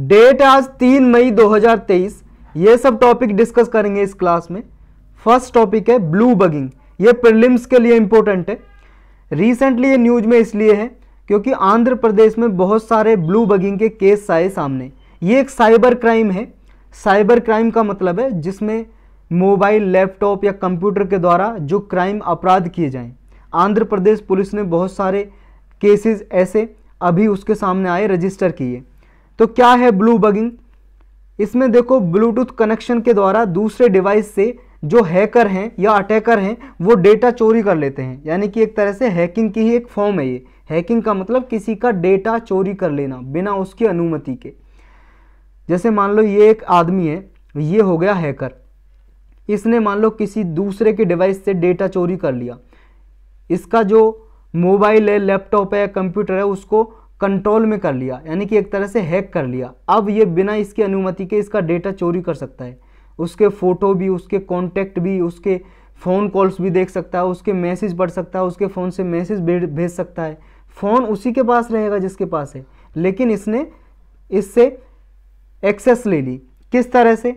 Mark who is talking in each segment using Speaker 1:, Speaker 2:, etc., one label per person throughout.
Speaker 1: Date आज तीन मई 2023 ये सब टॉपिक डिस्कस करेंगे इस क्लास में फर्स्ट टॉपिक है ब्लू बगिंग ये प्रिलिम्स के लिए इम्पोर्टेंट है रिसेंटली ये न्यूज में इसलिए है क्योंकि आंध्र प्रदेश में बहुत सारे ब्लू बगिंग के केस आए सामने ये एक साइबर क्राइम है साइबर क्राइम का मतलब है जिसमें मोबाइल लैपटॉप या कंप्यूटर के द्वारा जो क्राइम अपराध किए जाएं आंध्र प्रदेश पुलिस ने बहुत सारे केसेस ऐसे अभी उसके सामने आए रजिस्टर किए तो क्या है ब्लू बगिंग इसमें देखो ब्लूटूथ कनेक्शन के द्वारा दूसरे डिवाइस से जो हैकर हैं या अटैकर हैं वो डेटा चोरी कर लेते हैं यानी कि एक तरह से हैकिंग की ही एक फॉर्म है ये हैकिंग का मतलब किसी का डेटा चोरी कर लेना बिना उसकी अनुमति के जैसे मान लो ये एक आदमी है ये हो गया हैकर इसने मान लो किसी दूसरे के डिवाइस से डेटा चोरी कर लिया इसका जो मोबाइल है लैपटॉप है कंप्यूटर है उसको कंट्रोल में कर लिया यानी कि एक तरह से हैक कर लिया अब ये बिना इसकी अनुमति के इसका डेटा चोरी कर सकता है उसके फ़ोटो भी उसके कॉन्टैक्ट भी उसके फ़ोन कॉल्स भी देख सकता है उसके मैसेज पढ़ सकता है उसके फ़ोन से मैसेज भेज सकता है फ़ोन उसी के पास रहेगा जिसके पास है लेकिन इसने इससे एक्सेस ले ली किस तरह से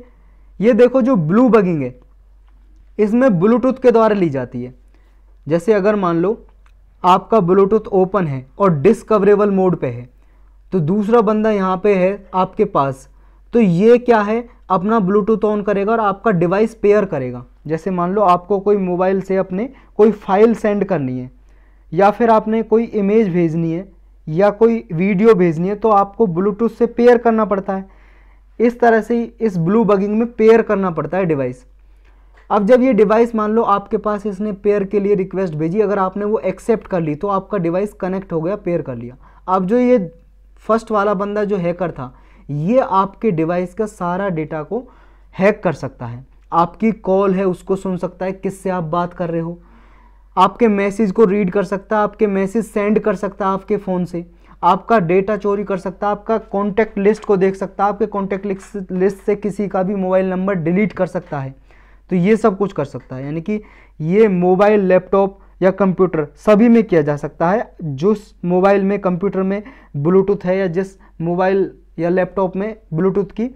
Speaker 1: ये देखो जो ब्लू बगिंग है इसमें ब्लूटूथ के द्वारा ली जाती है जैसे अगर मान लो आपका ब्लूटूथ ओपन है और डिस्कवरेबल मोड पे है तो दूसरा बंदा यहाँ पे है आपके पास तो ये क्या है अपना ब्लूटूथ ऑन करेगा और आपका डिवाइस पेयर करेगा जैसे मान लो आपको कोई मोबाइल से अपने कोई फाइल सेंड करनी है या फिर आपने कोई इमेज भेजनी है या कोई वीडियो भेजनी है तो आपको ब्लूटूथ से पेयर करना पड़ता है इस तरह से इस ब्लू बगिंग में पेयर करना पड़ता है डिवाइस अब जब ये डिवाइस मान लो आपके पास इसने पेयर के लिए रिक्वेस्ट भेजी अगर आपने वो एक्सेप्ट कर ली तो आपका डिवाइस कनेक्ट हो गया पेयर कर लिया अब जो ये फर्स्ट वाला बंदा जो हैकर था ये आपके डिवाइस का सारा डेटा को हैक कर सकता है आपकी कॉल है उसको सुन सकता है किससे आप बात कर रहे हो आपके मैसेज को रीड कर सकता है आपके मैसेज सेंड कर सकता है आपके फ़ोन से आपका डेटा चोरी कर सकता है आपका कॉन्टैक्ट लिस्ट को देख सकता है आपके कॉन्टैक्ट लिस्ट से किसी का भी मोबाइल नंबर डिलीट कर सकता है तो ये सब कुछ कर सकता है यानी कि ये मोबाइल लैपटॉप या कंप्यूटर सभी में किया जा सकता है जो मोबाइल में कंप्यूटर में ब्लूटूथ है या जिस मोबाइल या लैपटॉप में ब्लूटूथ की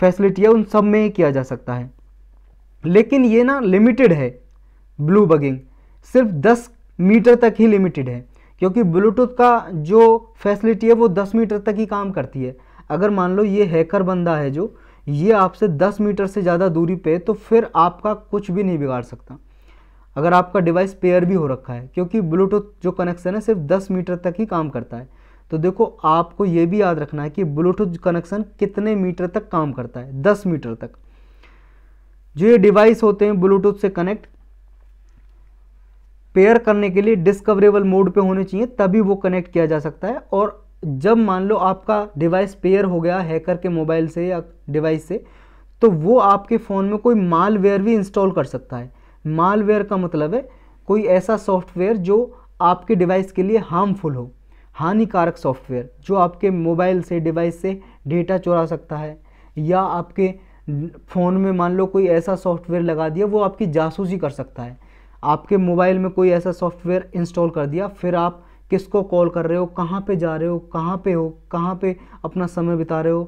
Speaker 1: फैसिलिटी है उन सब में ही किया जा सकता है लेकिन ये ना लिमिटेड है ब्लू बगिंग सिर्फ 10 मीटर तक ही लिमिटेड है क्योंकि ब्लूटूथ का जो फैसिलिटी है वो 10 मीटर तक ही काम करती है अगर मान लो ये हैकर बंदा है जो ये आपसे 10 मीटर से ज़्यादा दूरी पे तो फिर आपका कुछ भी नहीं बिगाड़ सकता अगर आपका डिवाइस पेयर भी हो रखा है क्योंकि ब्लूटूथ जो कनेक्शन है सिर्फ 10 मीटर तक ही काम करता है तो देखो आपको ये भी याद रखना है कि ब्लूटूथ कनेक्शन कितने मीटर तक काम करता है दस मीटर तक जो ये डिवाइस होते हैं ब्लूटूथ से कनेक्ट पेयर करने के लिए डिस्कवरेबल मोड पे होने चाहिए तभी वो कनेक्ट किया जा सकता है और जब मान लो आपका डिवाइस पेयर हो गया हैकर के मोबाइल से या डिवाइस से तो वो आपके फ़ोन में कोई मालवेयर भी इंस्टॉल कर सकता है मालवेयर का मतलब है कोई ऐसा सॉफ्टवेयर जो आपके डिवाइस के लिए हार्मफुल हो हानिकारक सॉफ्टवेयर जो आपके मोबाइल से डिवाइस से डेटा चुरा सकता है या आपके फ़ोन में मान लो कोई ऐसा सॉफ्टवेयर लगा दिया वो आपकी जासूसी कर सकता है आपके मोबाइल में कोई ऐसा सॉफ्टवेयर इंस्टॉल कर दिया फिर आप किसको कॉल कर रहे हो कहाँ पे जा रहे हो कहाँ पे हो कहाँ पे अपना समय बिता रहे हो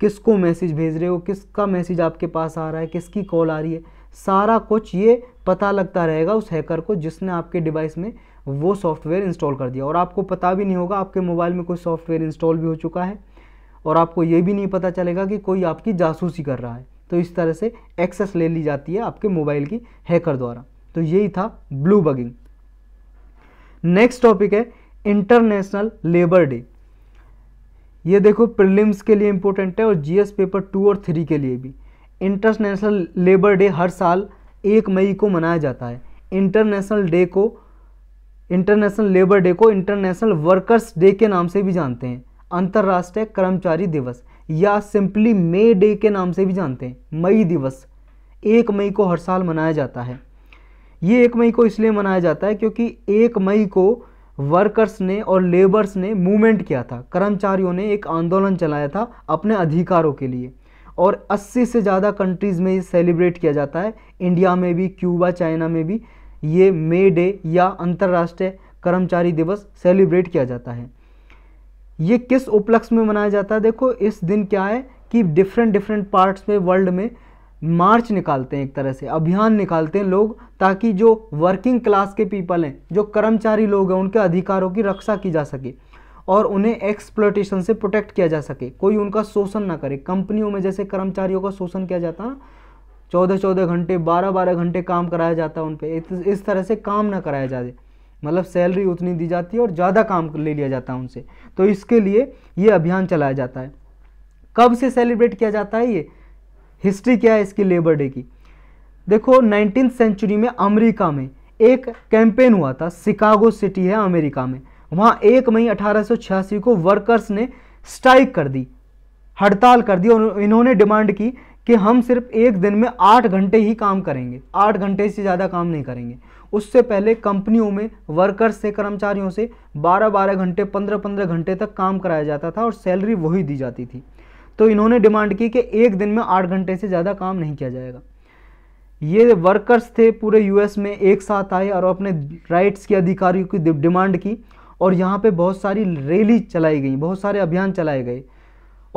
Speaker 1: किसको मैसेज भेज रहे हो किसका मैसेज आपके पास आ रहा है किसकी कॉल आ रही है सारा कुछ ये पता लगता रहेगा उस हैकर को जिसने आपके डिवाइस में वो सॉफ्टवेयर इंस्टॉल कर दिया और आपको पता भी नहीं होगा आपके मोबाइल में कोई सॉफ्टवेयर इंस्टॉल भी हो चुका है और आपको ये भी नहीं पता चलेगा कि कोई आपकी जासूसी कर रहा है तो इस तरह से एक्सेस ले ली जाती है आपके मोबाइल की हैकर द्वारा तो यही था ब्लू बगिंग नेक्स्ट टॉपिक है इंटरनेशनल लेबर डे ये देखो प्रिलिम्स के लिए इम्पोर्टेंट है और जीएस पेपर टू और थ्री के लिए भी इंटरनेशनल लेबर डे हर साल एक मई को मनाया जाता है इंटरनेशनल डे को इंटरनेशनल लेबर डे को इंटरनेशनल वर्कर्स डे के नाम से भी जानते हैं अंतर्राष्ट्रीय कर्मचारी दिवस या सिंपली मई डे के नाम से भी जानते हैं मई दिवस एक मई को हर साल मनाया जाता है ये एक मई को इसलिए मनाया जाता है क्योंकि एक मई को वर्कर्स ने और लेबर्स ने मूवमेंट किया था कर्मचारियों ने एक आंदोलन चलाया था अपने अधिकारों के लिए और 80 से ज़्यादा कंट्रीज़ में ये सेलिब्रेट किया जाता है इंडिया में भी क्यूबा चाइना में भी ये मे डे या अंतर्राष्ट्रीय कर्मचारी दिवस सेलिब्रेट किया जाता है ये किस उपलक्ष्य में मनाया जाता है देखो इस दिन क्या है कि डिफरेंट डिफरेंट पार्ट्स में वर्ल्ड में मार्च निकालते हैं एक तरह से अभियान निकालते हैं लोग ताकि जो वर्किंग क्लास के पीपल हैं जो कर्मचारी लोग हैं उनके अधिकारों की रक्षा की जा सके और उन्हें एक्सप्लोटेशन से प्रोटेक्ट किया जा सके कोई उनका शोषण ना करे कंपनियों में जैसे कर्मचारियों का शोषण किया जाता ना चौदह चौदह घंटे बारह बारह घंटे काम कराया जाता है उन पर इस तरह से काम ना कराया जाए मतलब सैलरी उतनी दी जाती है और ज़्यादा काम ले लिया जाता है उनसे तो इसके लिए ये अभियान चलाया जाता है कब से सेलिब्रेट किया जाता है ये हिस्ट्री क्या है इसकी लेबर डे की देखो नाइनटीन सेंचुरी में अमेरिका में एक कैंपेन हुआ था शिकागो सिटी है अमेरिका में वहाँ एक मई अठारह को वर्कर्स ने स्ट्राइक कर दी हड़ताल कर दी और इन्होंने डिमांड की कि हम सिर्फ एक दिन में आठ घंटे ही काम करेंगे आठ घंटे से ज़्यादा काम नहीं करेंगे उससे पहले कंपनियों में वर्कर्स से कर्मचारियों से बारह बारह घंटे पंद्रह पंद्रह घंटे तक काम कराया जाता था और सैलरी वही दी जाती थी तो इन्होंने डिमांड की कि एक दिन में आठ घंटे से ज़्यादा काम नहीं किया जाएगा ये वर्कर्स थे पूरे यूएस में एक साथ आए और अपने राइट्स के अधिकारियों की डिमांड की और यहाँ पे बहुत सारी रैली चलाई गई बहुत सारे अभियान चलाए गए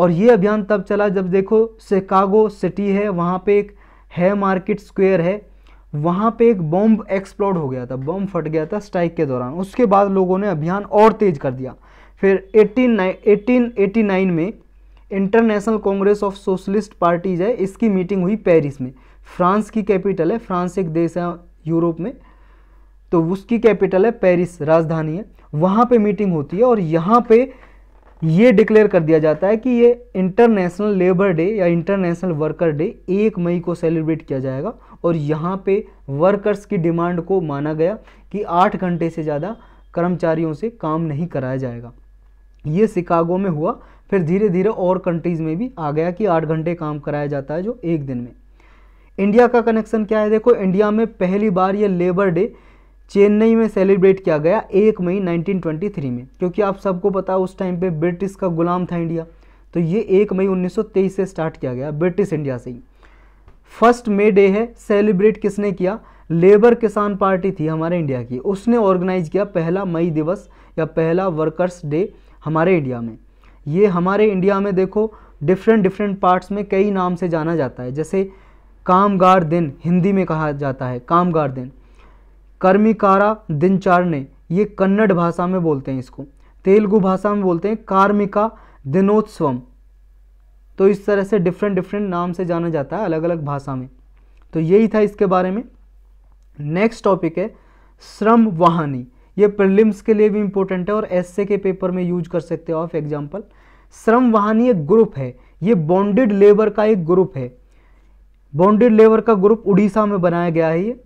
Speaker 1: और ये अभियान तब चला जब देखो शिकागो सिटी है वहाँ पे एक है मार्केट स्क्वेयर है वहाँ पे एक बॉम्ब एक्सप्लोड हो गया था बॉम्ब फट गया था स्ट्राइक के दौरान उसके बाद लोगों ने अभियान और तेज़ कर दिया फिर एटीन एटीन एटी नाइन में international congress of socialist parties है इसकी मीटिंग हुई पेरिस में फ्रांस की कैपिटल है फ्रांस एक देश है यूरोप में तो उसकी कैपिटल है पेरिस राजधानी है वहाँ पे मीटिंग होती है और यहाँ पे ये डिक्लेयर कर दिया जाता है कि ये इंटरनेशनल लेबर डे या इंटरनेशनल वर्कर डे एक मई को सेलिब्रेट किया जाएगा और यहाँ पे वर्कर्स की डिमांड को माना गया कि आठ घंटे से ज़्यादा कर्मचारियों से काम नहीं कराया जाएगा ये शिकागो में हुआ फिर धीरे धीरे और कंट्रीज़ में भी आ गया कि आठ घंटे काम कराया जाता है जो एक दिन में इंडिया का कनेक्शन क्या है देखो इंडिया में पहली बार ये लेबर डे चेन्नई में सेलिब्रेट किया गया एक मई 1923 में क्योंकि आप सबको पता है उस टाइम पे ब्रिटिश का गुलाम था इंडिया तो ये एक मई 1923 से स्टार्ट किया गया ब्रिटिश इंडिया से ही फर्स्ट मे डे है सेलिब्रेट किसने किया लेबर किसान पार्टी थी हमारे इंडिया की उसने ऑर्गेनाइज किया पहला मई दिवस या पहला वर्कर्स डे हमारे इंडिया में ये हमारे इंडिया में देखो डिफरेंट डिफरेंट पार्ट्स में कई नाम से जाना जाता है जैसे कामगार दिन हिंदी में कहा जाता है कामगार दिन कर्मिकारा दिनचारने ये कन्नड़ भाषा में बोलते हैं इसको तेलुगु भाषा में बोलते हैं कार्मिका दिनोत्सवम तो इस तरह से डिफरेंट डिफरेंट नाम से जाना जाता है अलग अलग भाषा में तो यही था इसके बारे में नेक्स्ट टॉपिक है श्रम वाहनी ये प्रिलिम्स के लिए भी इंपॉर्टेंट है और एसए के पेपर में यूज कर सकते हो ऑफ एग्जाम्पल श्रम वाहनीय ग्रुप है ये बॉन्डेड लेबर का एक ग्रुप है बॉन्डेड लेबर का ग्रुप उड़ीसा में बनाया गया है ये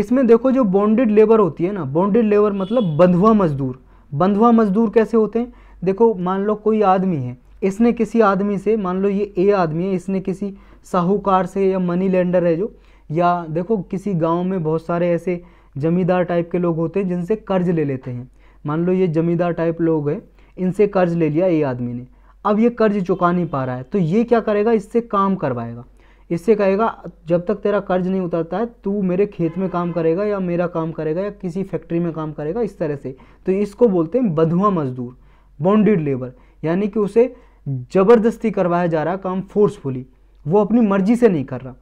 Speaker 1: इसमें देखो जो बॉन्डेड लेबर होती है ना बॉन्डेड लेबर मतलब बंधुआ मजदूर बंधुआ मजदूर कैसे होते हैं देखो मान लो कोई आदमी है इसने किसी आदमी से मान लो ये ए आदमी है इसने किसी साहूकार से या मनी लेंडर है जो या देखो किसी गांव में बहुत सारे ऐसे जमींदार टाइप के लोग होते हैं जिनसे कर्ज ले लेते हैं मान लो ये जमींदार टाइप लोग हैं इनसे कर्ज ले लिया ये आदमी ने अब ये कर्ज चुका नहीं पा रहा है तो ये क्या करेगा इससे काम करवाएगा इससे कहेगा जब तक तेरा कर्ज नहीं उतरता है तू मेरे खेत में काम करेगा या मेरा काम करेगा या किसी फैक्ट्री में काम करेगा इस तरह से तो इसको बोलते हैं बधुआ मजदूर बॉन्डेड लेबर यानी कि उसे ज़बरदस्ती करवाया जा रहा काम फोर्सफुली वो अपनी मर्जी से नहीं कर रहा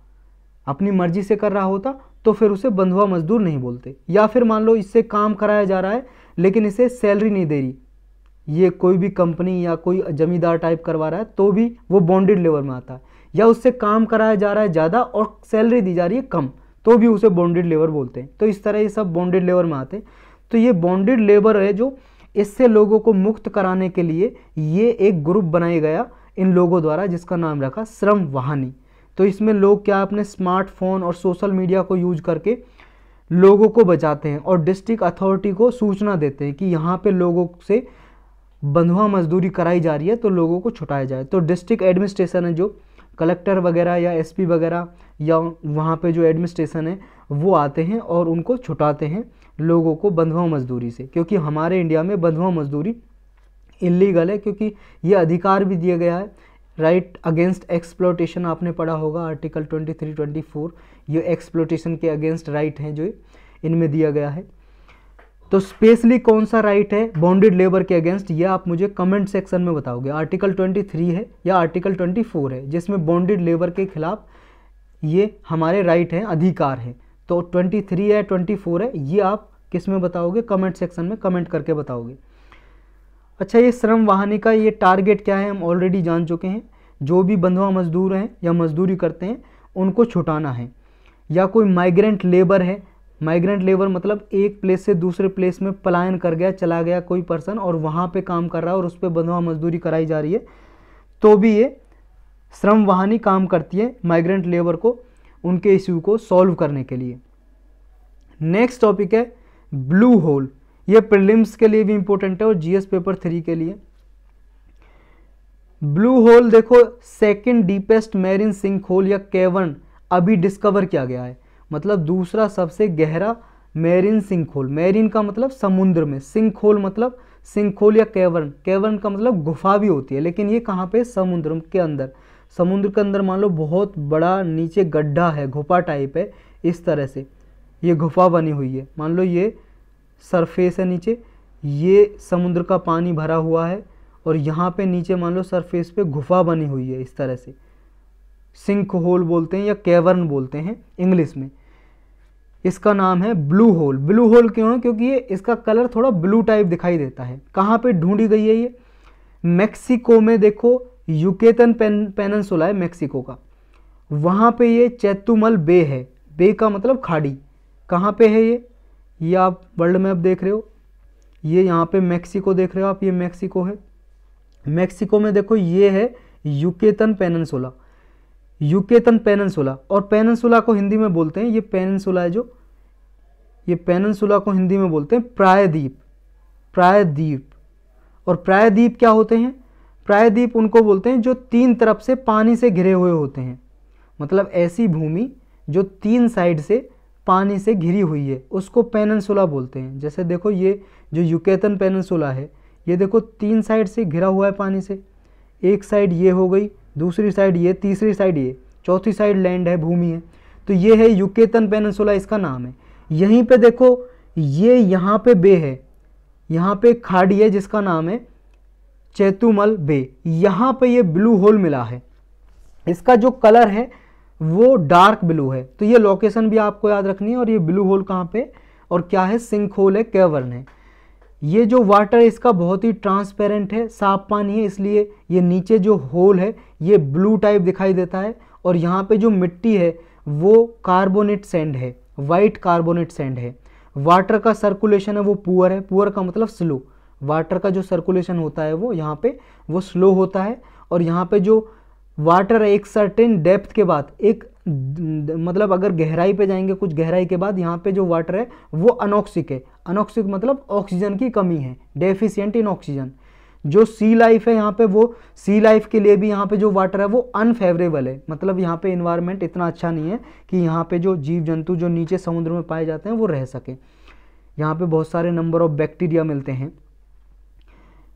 Speaker 1: अपनी मर्जी से कर रहा होता तो फिर उसे बंधुआ मजदूर नहीं बोलते या फिर मान लो इससे काम कराया जा रहा है लेकिन इसे सैलरी नहीं दे रही ये कोई भी कंपनी या कोई जमींदार टाइप करवा रहा है तो भी वो बॉन्डेड लेबर में आता है या उससे काम कराया जा रहा है ज़्यादा और सैलरी दी जा रही है कम तो भी उसे बॉन्डेड लेबर बोलते हैं तो इस तरह ये सब बॉन्डेड लेबर में आते हैं तो ये बॉन्डेड लेबर है जो इससे लोगों को मुक्त कराने के लिए ये एक ग्रुप बनाया गया इन लोगों द्वारा जिसका नाम रखा श्रम वाहनी तो इसमें लोग क्या अपने स्मार्टफोन और सोशल मीडिया को यूज करके लोगों को बचाते हैं और डिस्ट्रिक्ट अथॉरिटी को सूचना देते हैं कि यहाँ पे लोगों से बंधुआ मजदूरी कराई जा रही है तो लोगों को छुटाया जाए तो डिस्ट्रिक्ट एडमिनिस्ट्रेशन है जो कलेक्टर वगैरह या एसपी वगैरह या वहाँ पे जो एडमिनिस्ट्रेशन है वो आते हैं और उनको छुटाते हैं लोगों को बंधुआ मजदूरी से क्योंकि हमारे इंडिया में बंधुआ मजदूरी इलीगल है क्योंकि ये अधिकार भी दिया गया है राइट अगेंस्ट एक्सप्लोटेशन आपने पढ़ा होगा आर्टिकल 23 24 ये एक्सप्लोटेशन के अगेंस्ट राइट right हैं जो इनमें दिया गया है तो स्पेशली कौन सा राइट है बाउंडेड लेबर के अगेंस्ट ये आप मुझे कमेंट सेक्शन में बताओगे आर्टिकल 23 है या आर्टिकल 24 है जिसमें बाउंडेड लेबर के खिलाफ ये हमारे राइट right हैं अधिकार हैं तो थ्री है फोर है ये आप किस में बताओगे कमेंट सेक्शन में कमेंट करके बताओगे अच्छा ये श्रम वाहनी का ये टारगेट क्या है हम ऑलरेडी जान चुके हैं जो भी बंधुआ मजदूर हैं या मजदूरी करते हैं उनको छुटाना है या कोई माइग्रेंट लेबर है माइग्रेंट लेबर मतलब एक प्लेस से दूसरे प्लेस में पलायन कर गया चला गया कोई पर्सन और वहाँ पे काम कर रहा है और उस पर बंधुआ मजदूरी कराई जा रही है तो भी ये श्रम वाहनी काम करती है माइग्रेंट लेबर को उनके इश्यू को सॉल्व करने के लिए नेक्स्ट टॉपिक है ब्लू होल ये प्रिलिम्स के लिए भी इंपॉर्टेंट है और जीएस पेपर थ्री के लिए ब्लू होल देखो second deepest marine sink hole या केवन अभी डिस्कवर किया गया है मतलब दूसरा सबसे गहरा मैरिन सिंक होल मैरिन का मतलब समुद्र में सिंक होल मतलब सिंक होल या केवन केवन का मतलब गुफा भी होती है लेकिन ये कहाँ पे समुद्र के अंदर समुद्र के अंदर मान लो बहुत बड़ा नीचे गड्ढा है गुफा टाइप है इस तरह से ये गुफा बनी हुई है मान लो ये सरफेस है नीचे ये समुद्र का पानी भरा हुआ है और यहाँ पे नीचे मान लो सरफेस पे गुफा बनी हुई है इस तरह से सिंक होल बोलते हैं या कैवर्न बोलते हैं इंग्लिश में इसका नाम है ब्लू होल ब्लू होल क्यों है क्योंकि ये इसका कलर थोड़ा ब्लू टाइप दिखाई देता है कहाँ पे ढूंढी गई है ये मेक्सिको में देखो यूकेतन पेन पेनसुला है मेक्सिको का वहाँ पर ये चैतुमल बे है बे का मतलब खाड़ी कहाँ पे है ये ये आप वर्ल्ड मैप देख रहे हो ये यहाँ पे मैक्सिको देख रहे हो आप ये मैक्सिको है मैक्सिको में देखो ये है युकेतन पेनन्सोला युकेतन पेनन्सोला और पेननसोला को हिंदी में बोलते हैं ये पेननसोला है जो ये पेननसोला को हिंदी में बोलते हैं प्रायद्वीप प्रायद्वीप और प्रायद्वीप क्या होते हैं प्रायद्वीप उनको बोलते हैं जो तीन तरफ से पानी से घिरे हुए होते हैं मतलब ऐसी भूमि जो तीन साइड से पानी से घिरी हुई है उसको पेननसुला बोलते हैं जैसे देखो ये जो युकेतन पेननसुला है ये देखो तीन साइड से घिरा हुआ है पानी से एक साइड ये हो गई दूसरी साइड ये तीसरी साइड ये चौथी साइड लैंड है भूमि है तो ये है युकेतन पेनसुला इसका नाम है यहीं पे देखो ये यहाँ पे बे है यहाँ पे खाड़ी है जिसका नाम है चैतुमल बे यहाँ पे ये ब्लू होल मिला है इसका जो कलर है वो डार्क ब्लू है तो ये लोकेशन भी आपको याद रखनी है और ये ब्लू होल कहाँ पे और क्या है सिंक होल है कैवर्न है ये जो वाटर इसका बहुत ही ट्रांसपेरेंट है साफ पानी है इसलिए ये नीचे जो होल है ये ब्लू टाइप दिखाई देता है और यहाँ पे जो मिट्टी है वो कार्बोनेट सेंड है वाइट कार्बोनेट सेंड है वाटर का सर्कुलेशन है वो पुअर है पुअर का मतलब स्लो वाटर का जो सर्कुलेशन होता है वो यहाँ पे वो स्लो होता है और यहाँ पे जो वाटर एक सर्टेन डेप्थ के बाद एक मतलब अगर गहराई पे जाएंगे कुछ गहराई के बाद यहाँ पे जो वाटर है वो अनॉक्सिक है अनॉक्सिक मतलब ऑक्सीजन की कमी है डेफिशियंट इन ऑक्सीजन जो सी लाइफ है यहाँ पे वो सी लाइफ के लिए भी यहाँ पे जो वाटर है वो अनफेवरेबल है मतलब यहाँ पे इन्वायरमेंट इतना अच्छा नहीं है कि यहाँ पे जो जीव जंतु जो नीचे समुद्र में पाए जाते हैं वो रह सके यहाँ पे बहुत सारे नंबर ऑफ बैक्टीरिया मिलते हैं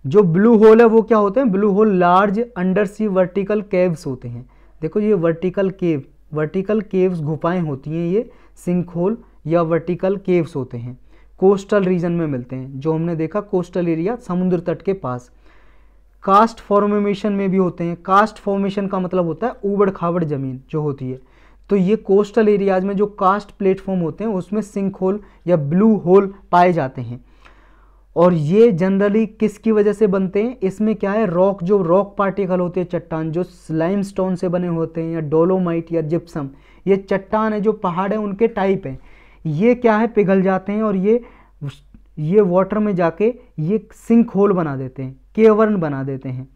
Speaker 1: जो ब्लू होल है वो क्या होते हैं blue hole large under sea vertical caves होते हैं देखो ये वर्टिकल केव वर्टिकल केव्स गुफाएं होती हैं ये सिंक होल या वर्टिकल केव्स होते हैं कोस्टल रीजन में मिलते हैं जो हमने देखा कोस्टल एरिया समुद्र तट के पास कास्ट फॉर्मेशन में भी होते हैं कास्ट फॉर्मेशन का मतलब होता है ऊबड़ खाबड़ ज़मीन जो होती है तो ये कोस्टल एरियाज में जो कास्ट प्लेटफॉर्म होते हैं उसमें सिंक होल या ब्लू होल पाए जाते हैं और ये जनरली किसकी वजह से बनते हैं इसमें क्या है रॉक जो रॉक पार्टिकल होते हैं चट्टान जो स्लाइम स्टोन से बने होते हैं या डोलोमाइट या जिप्सम ये चट्टान है जो पहाड़ है उनके टाइप हैं ये क्या है पिघल जाते हैं और ये ये वाटर में जाके ये सिंक होल बना देते हैं केवर्न बना देते हैं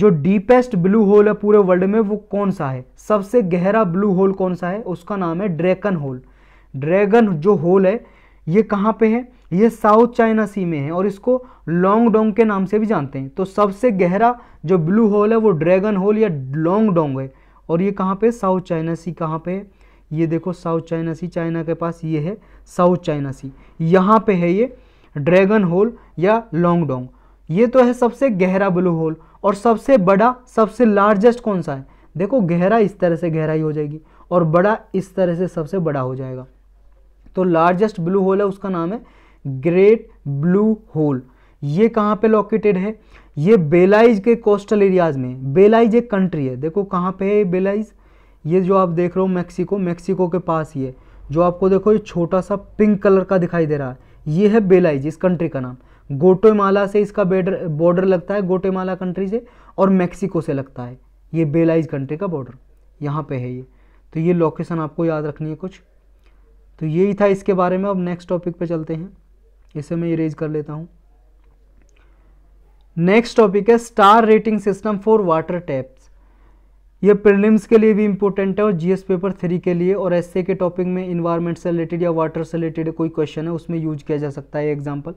Speaker 1: जो डीपेस्ट ब्लू होल है पूरे वर्ल्ड में वो कौन सा है सबसे गहरा ब्लू होल कौन सा है उसका नाम है ड्रैगन होल ड्रैगन जो होल है ये कहाँ पे है ये साउथ चाइना सी में है और इसको लॉन्ग डोंग के नाम से भी जानते हैं तो सबसे गहरा जो ब्लू होल है वो ड्रैगन होल या लॉन्ग डोंग है और ये कहाँ पे साउथ चाइना सी कहाँ पे है ये देखो साउथ चाइना सी चाइना के पास ये है साउथ चाइना सी यहाँ पे है ये ड्रैगन होल या लॉन्ग डोंग ये तो है सबसे गहरा ब्लू होल और सबसे बड़ा सबसे लार्जेस्ट कौन सा है देखो गहरा इस तरह से गहराई हो जाएगी और बड़ा इस तरह से सबसे बड़ा हो जाएगा तो लार्जेस्ट ब्लू होल है उसका नाम है ग्रेट ब्लू होल ये कहाँ पे लोकेटेड है ये बेलाइज के कोस्टल एरियाज में बेलाइज एक कंट्री है देखो कहाँ पे है बेलाइज ये जो आप देख रहे हो मैक्सिको मैक्सिको के पास ही है जो आपको देखो ये छोटा सा पिंक कलर का दिखाई दे रहा है ये है बेलाइज इस कंट्री का नाम गोटेमाला से इसका बेडर बॉर्डर लगता है गोटेमाला कंट्री से और मैक्सिको से लगता है ये बेलाइज कंट्री का बॉर्डर यहाँ पे है ये तो ये लोकेशन आपको याद रखनी है कुछ तो यही था इसके बारे में अब नेक्स्ट टॉपिक पे चलते हैं इसे मैं इरेज कर लेता हूं नेक्स्ट टॉपिक है star rating system for water taps ये प्रिलिम्स के लिए भी इंपॉर्टेंट है और जीएस पेपर थ्री के लिए और एसए के टॉपिक में इन्वायरमेंट से रिलेटेड या वाटर से रिलेटेड कोई क्वेश्चन है उसमें यूज किया जा सकता है एग्जाम्पल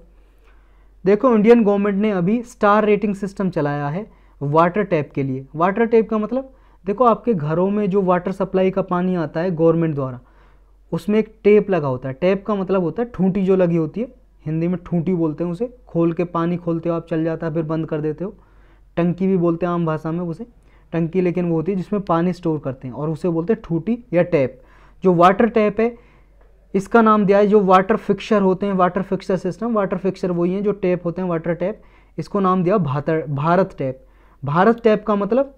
Speaker 1: देखो इंडियन गवर्नमेंट ने अभी स्टार रेटिंग सिस्टम चलाया है वाटर टैप के लिए वाटर टैप का मतलब देखो आपके घरों में जो वाटर सप्लाई का पानी आता है गवर्नमेंट द्वारा उसमें एक टेप लगा होता है टेप का मतलब होता है ठूंटी जो लगी होती है हिंदी में ठूंटी बोलते हैं उसे खोल के पानी खोलते हो आप चल जाता है फिर बंद कर देते हो टंकी भी बोलते हैं आम भाषा में उसे टंकी लेकिन वो होती है जिसमें पानी स्टोर करते हैं और उसे बोलते हैं ठूटी या टैप जो वाटर टैप है इसका नाम दिया है जो वाटर फिक्सर होते हैं water fixer system water fixer वही हैं जो टैप होते हैं वाटर टैप इसको नाम दिया भातर भारत टैप भारत टैप का मतलब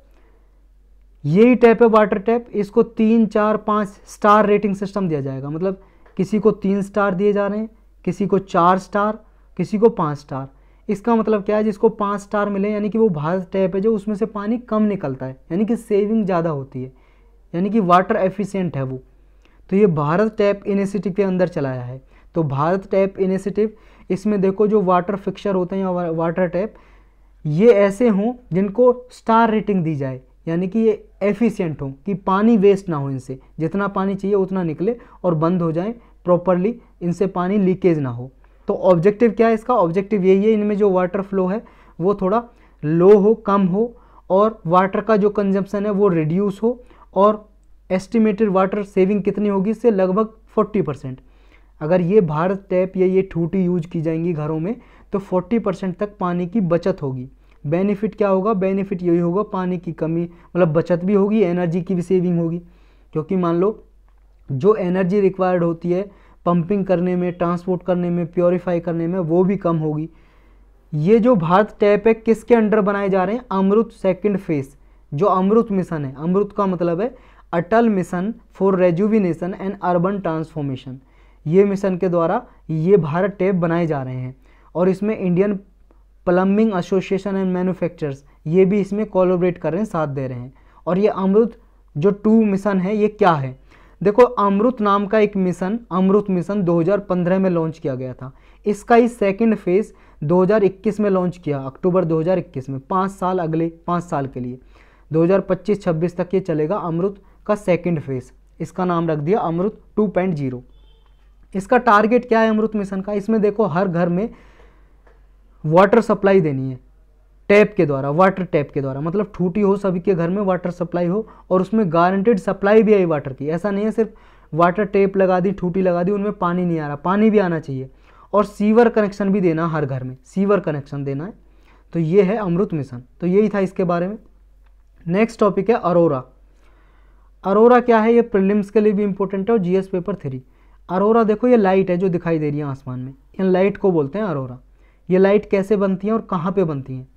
Speaker 1: यही टैप है वाटर टैप इसको तीन चार पाँच स्टार रेटिंग सिस्टम दिया जाएगा मतलब किसी को तीन स्टार दिए जा रहे हैं किसी को चार स्टार किसी को पाँच स्टार इसका मतलब क्या है जिसको पाँच स्टार मिले यानी कि वो भारत टैप है जो उसमें से पानी कम निकलता है यानी कि सेविंग ज़्यादा होती है यानी कि वाटर एफिशिएंट है वो तो ये भारत टैप इनिशिएटिव के अंदर चलाया है तो भारत टैप इनिशिएटिव इसमें देखो जो वाटर फिक्सर होते हैं या वाटर टैप ये ऐसे हों जिनको स्टार रेटिंग दी जाए यानी कि ये एफिशिएंट हों कि पानी वेस्ट ना हो इनसे जितना पानी चाहिए उतना निकले और बंद हो जाए प्रॉपरली इनसे पानी लीकेज ना हो तो ऑब्जेक्टिव क्या है इसका ऑब्जेक्टिव यही है इनमें जो वाटर फ्लो है वो थोड़ा लो हो कम हो और वाटर का जो कंजम्पशन है वो रिड्यूस हो और एस्टिमेटेड वाटर सेविंग कितनी होगी इससे लगभग 40 परसेंट अगर ये भारत टैप या ये ठूटी यूज की जाएंगी घरों में तो 40 परसेंट तक पानी की बचत होगी बेनिफिट क्या होगा बेनिफिट यही होगा पानी की कमी मतलब बचत भी होगी एनर्जी की भी सेविंग होगी क्योंकि मान लो जो एनर्जी रिक्वायर्ड होती है पंपिंग करने में ट्रांसपोर्ट करने में प्योरीफाई करने में वो भी कम होगी ये जो भारत टैप है किसके अंडर बनाए जा रहे हैं अमृत सेकंड फेज जो अमृत मिशन है अमृत का मतलब है Atal mission for rejuvenation and urban transformation ये मिशन के द्वारा ये भारत टैप बनाए जा रहे हैं और इसमें Indian plumbing association and manufacturers ये भी इसमें कोलोबरेट कर रहे हैं साथ दे रहे हैं और ये अमृत जो टू मिशन है ये क्या है देखो अमृत नाम का एक मिशन अमृत मिशन 2015 में लॉन्च किया गया था इसका ही सेकंड फेज 2021 में लॉन्च किया अक्टूबर 2021 में पाँच साल अगले पाँच साल के लिए 2025-26 तक ये चलेगा अमृत का सेकंड फेज इसका नाम रख दिया अमृत 2.0 इसका टारगेट क्या है अमृत मिशन का इसमें देखो हर घर में वाटर सप्लाई देनी है टैप के द्वारा वाटर टैप के द्वारा मतलब ठूटी हो सभी के घर में वाटर सप्लाई हो और उसमें गारंटेड सप्लाई भी आई वाटर की ऐसा नहीं है सिर्फ वाटर टैप लगा दी ठूटी लगा दी उनमें पानी नहीं आ रहा पानी भी आना चाहिए और सीवर कनेक्शन भी देना हर घर में सीवर कनेक्शन देना है तो ये है अमृत मिशन तो यही था इसके बारे में नेक्स्ट टॉपिक है अरोरा अरोरा क्या है ये प्रिलिम्स के लिए भी इंपॉर्टेंट है और जीएस पेपर थ्री अरोरा देखो ये लाइट है जो दिखाई दे रही है आसमान में इन लाइट को बोलते हैं अरोरा ये लाइट कैसे बनती हैं और कहाँ पे बनती हैं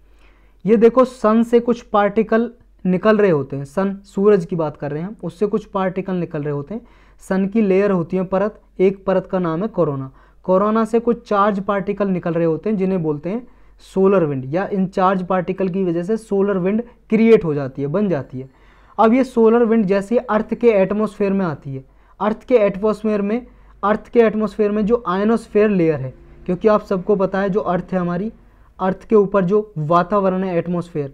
Speaker 1: ये देखो सन से कुछ पार्टिकल निकल रहे होते हैं सन सूरज की बात कर रहे हैं हम उससे कुछ पार्टिकल निकल रहे होते हैं सन की लेयर होती है परत एक परत का नाम है कोरोना कोरोना से कुछ चार्ज पार्टिकल निकल रहे होते हैं जिन्हें बोलते हैं सोलर विंड या इन चार्ज पार्टिकल की वजह से सोलर विंड क्रिएट हो जाती है बन जाती है अब ये सोलर विंड जैसे अर्थ के एटमोसफेयर में आती है अर्थ के एटमोसफेयर में अर्थ के एटमोसफेयर में जो आयनोसफेयर लेयर है क्योंकि आप सबको पता है जो अर्थ है हमारी अर्थ के ऊपर जो वातावरण है एटमोसफेयर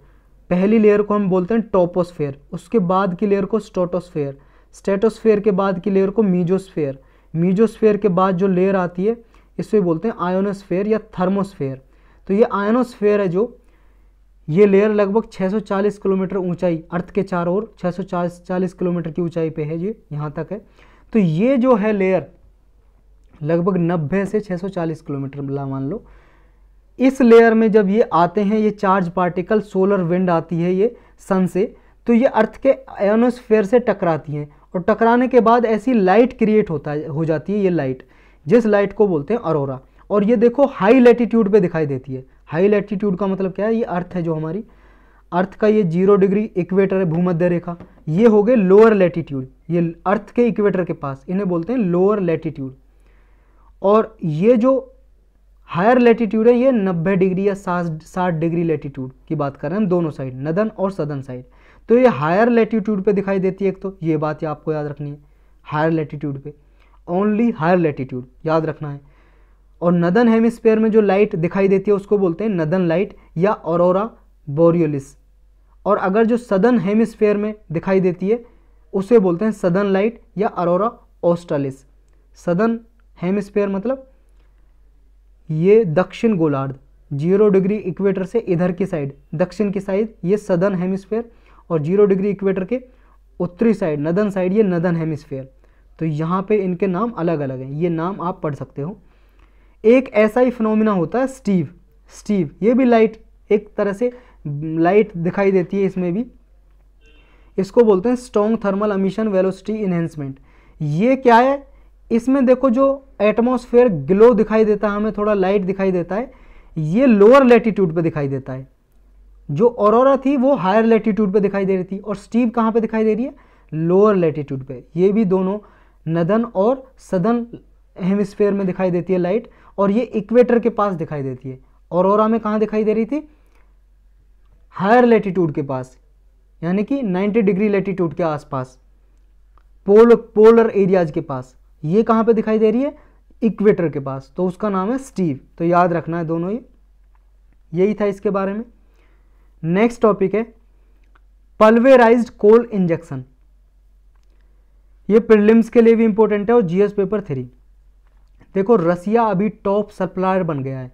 Speaker 1: पहली लेयर को हम बोलते हैं टोपोस्फेयर उसके बाद की लेयर को स्टोटोस्फेयर स्टेटोस्फेयर के बाद की लेयर को मीजोस्फेयर मीजोस्फेयर के बाद जो लेयर आती है इसे बोलते हैं आयोनोस्फेयर या थर्मोस्फेयर तो ये आयोनोस्फेयर है जो ये लेयर लगभग 640 किलोमीटर ऊंचाई अर्थ के चारों ओर 640 किलोमीटर की ऊंचाई पे है ये यहाँ तक है तो ये जो है लेयर लगभग 90 से 640 किलोमीटर मान लो इस लेयर में जब ये आते हैं ये चार्ज पार्टिकल सोलर विंड आती है ये सन से तो ये अर्थ के एनोस्फेयर से टकराती हैं और टकराने के बाद ऐसी लाइट क्रिएट होता हो जाती है ये लाइट जिस लाइट को बोलते हैं अरोरा और ये देखो हाई लेटीट्यूड पे दिखाई देती है हाई लेटीट्यूड का मतलब क्या है ये अर्थ है जो हमारी अर्थ का ये जीरो डिग्री इक्वेटर है भूमध्य रेखा ये हो गए लोअर लेटीट्यूड ये अर्थ के इक्वेटर के पास इन्हें बोलते हैं लोअर लेटीट्यूड और ये जो हायर लेटीट्यूड है ये 90 डिग्री या साठ डिग्री लेटीट्यूड की बात कर रहे हैं हम दोनों साइड नदन और सदन साइड तो ये हायर लेटीट्यूड पे दिखाई देती है एक तो ये बात ये आपको याद रखनी है हायर लेटीट्यूड पे ओनली हायर लेटीट्यूड याद रखना है और नदन हेमिस्फेयर में जो लाइट दिखाई देती है उसको बोलते हैं नदन लाइट या औरोरा बोरियोलिस और अगर जो सदन हेमिस्फेयर में दिखाई देती है उसे बोलते हैं सदन लाइट या अरोरा ऑस्ट्रलिस सदन हेमिस्फेयर मतलब ये दक्षिण गोलार्ध जीरो डिग्री इक्वेटर से इधर की साइड दक्षिण की साइड ये सदर्न हेमिस्फेयर और जीरो डिग्री इक्वेटर के उत्तरी साइड नदन साइड ये नदन हेमिस्फेयर तो यहाँ पे इनके नाम अलग अलग हैं ये नाम आप पढ़ सकते हो एक ऐसा ही फिनोमिना होता है स्टीव स्टीव ये भी लाइट एक तरह से लाइट दिखाई देती है इसमें भी इसको बोलते हैं strong thermal emission velocity enhancement ये क्या है इसमें देखो जो एटमोसफेयर ग्लो दिखाई देता है हमें थोड़ा लाइट दिखाई देता है ये लोअर लेटीट्यूड पर दिखाई देता है जो औरोरा थी वो हायर लेटीट्यूड पर दिखाई दे रही थी और स्टीव कहाँ पर दिखाई दे रही है लोअर लेटीट्यूड पर ये भी दोनों नदन और सदन हेमिस्फेयर में दिखाई देती है लाइट और ये इक्वेटर के पास दिखाई देती है औरोरा में कहाँ दिखाई दे रही थी हायर लेटीट्यूड के पास यानी कि 90 डिग्री लेटीट्यूड के आसपास पोल पोलर एरियाज के पास ये कहाँ पे दिखाई दे रही है इक्वेटर के पास तो उसका नाम है स्टीव तो याद रखना है दोनों ये यही था इसके बारे में नेक्स्ट टॉपिक है पल्वेराइज कोल इंजेक्शन ये प्रिलिम्स के लिए भी इंपॉर्टेंट है और जीएस पेपर थ्री देखो रसिया अभी टॉप सप्लायर बन गया है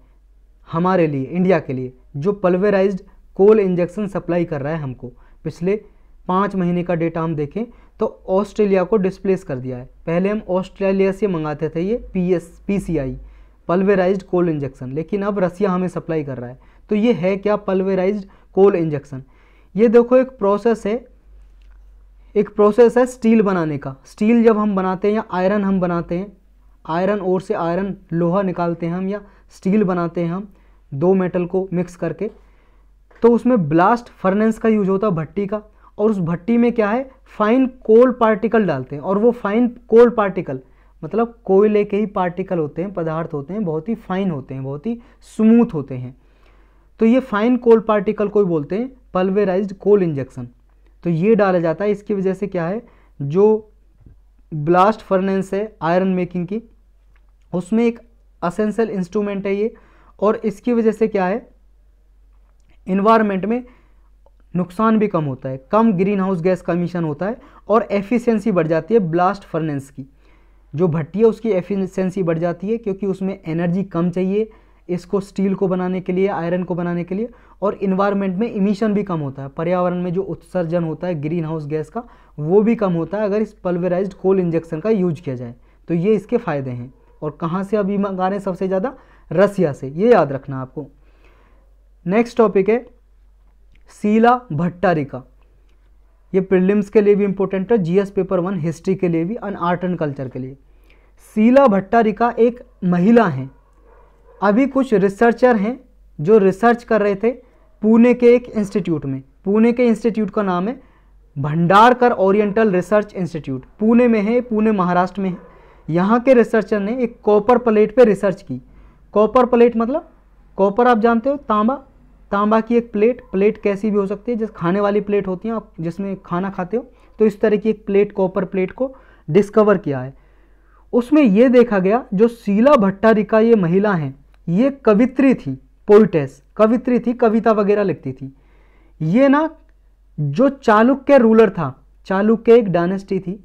Speaker 1: हमारे लिए इंडिया के लिए जो पल्वेराइज कोल इंजेक्शन सप्लाई कर रहा है हमको पिछले पाँच महीने का डेटा हम देखें तो ऑस्ट्रेलिया को डिस्प्लेस कर दिया है पहले हम ऑस्ट्रेलिया से मंगाते थे ये P S P C I pulverise coal injection लेकिन अब रसिया हमें सप्लाई कर रहा है तो ये है क्या पल्वेराइज कोल इंजेक्शन ये देखो एक प्रोसेस है एक प्रोसेस है स्टील बनाने का स्टील जब हम बनाते हैं या आयरन हम बनाते हैं आयरन और से आयरन लोहा निकालते हैं हम या स्टील बनाते हैं हम दो मेटल को मिक्स करके तो उसमें ब्लास्ट फर्नेंस का यूज होता है भट्टी का और उस भट्टी में क्या है फाइन कोल पार्टिकल डालते हैं और वो फाइन कोल पार्टिकल मतलब कोयले के ही पार्टिकल होते हैं पदार्थ होते हैं बहुत ही फाइन होते हैं बहुत ही स्मूथ होते हैं तो ये फाइन कोल पार्टिकल को बोलते हैं पल्वेराइज कोल इंजेक्शन तो ये डाला जाता है इसकी वजह से क्या है जो ब्लास्ट फर्नेंस है आयरन मेकिंग की उसमें एक असेंशियल इंस्ट्रूमेंट है ये और इसकी वजह से क्या है इन्वायरमेंट में नुकसान भी कम होता है कम ग्रीन हाउस गैस का इमिशन होता है और एफिशिएंसी बढ़ जाती है ब्लास्ट फर्नेंस की जो भट्टी है उसकी एफिशिएंसी बढ़ जाती है क्योंकि उसमें एनर्जी कम चाहिए इसको स्टील को बनाने के लिए आयरन को बनाने के लिए और इन्वायरमेंट में इमिशन भी कम होता है पर्यावरण में जो उत्सर्जन होता है ग्रीन हाउस गैस का वो भी कम होता है अगर इस पल्वराइज कोल इंजेक्शन का यूज किया जाए तो ये इसके फ़ायदे हैं और कहाँ से अभी मंगा रहे हैं सबसे ज़्यादा रसिया से ये याद रखना आपको नेक्स्ट टॉपिक है शीला भट्टारिका ये प्रिलिम्स के लिए भी इम्पोर्टेंट है जीएस पेपर वन हिस्ट्री के लिए भी एंड आर्ट एंड कल्चर के लिए शीला भट्टारिका एक महिला हैं अभी कुछ रिसर्चर हैं जो रिसर्च कर रहे थे पुणे के एक इंस्टीट्यूट में पुणे के इंस्टीट्यूट का नाम है Bhandarkar oriental research institute Pune में है पुणे महाराष्ट्र में है यहाँ के रिसर्चर ने एक कॉपर प्लेट पे रिसर्च की कॉपर प्लेट मतलब कॉपर आप जानते हो तांबा तांबा की एक प्लेट प्लेट कैसी भी हो सकती है जिस खाने वाली प्लेट होती है आप जिसमें खाना खाते हो तो इस तरह की एक प्लेट कॉपर प्लेट को डिस्कवर किया है उसमें यह देखा गया जो शीला भट्टारिका ये महिला हैं ये कवित्री थी पोइटेस कवित्री थी कविता वगैरह लिखती थी ये ना जो चालुक्य रूलर था चालुक्य एक डायनेस्टी थी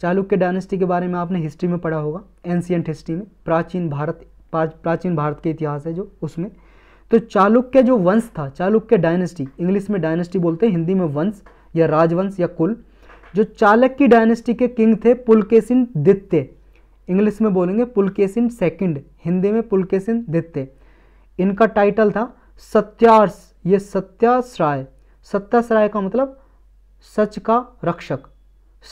Speaker 1: चालुक्य डायनेस्टी के बारे में आपने हिस्ट्री में पढ़ा होगा एंशियंट हिस्ट्री में प्राचीन भारत प्राचीन भारत के इतिहास है जो उसमें तो चालुक्य जो वंश था चालुक्य डायनेस्टी इंग्लिश में डायनेस्टी बोलते हैं हिंदी में वंश या राजवंश या कुल जो की डायनेस्टी के किंग थे पुलकेसिन दित्य इंग्लिश में बोलेंगे पुलकेसिन सेकंड हिंदी में पुलकेसिन दित्य इनका टाइटल था सत्यार्स ये सत्याश्राय सत्याश्राय का मतलब सच का रक्षक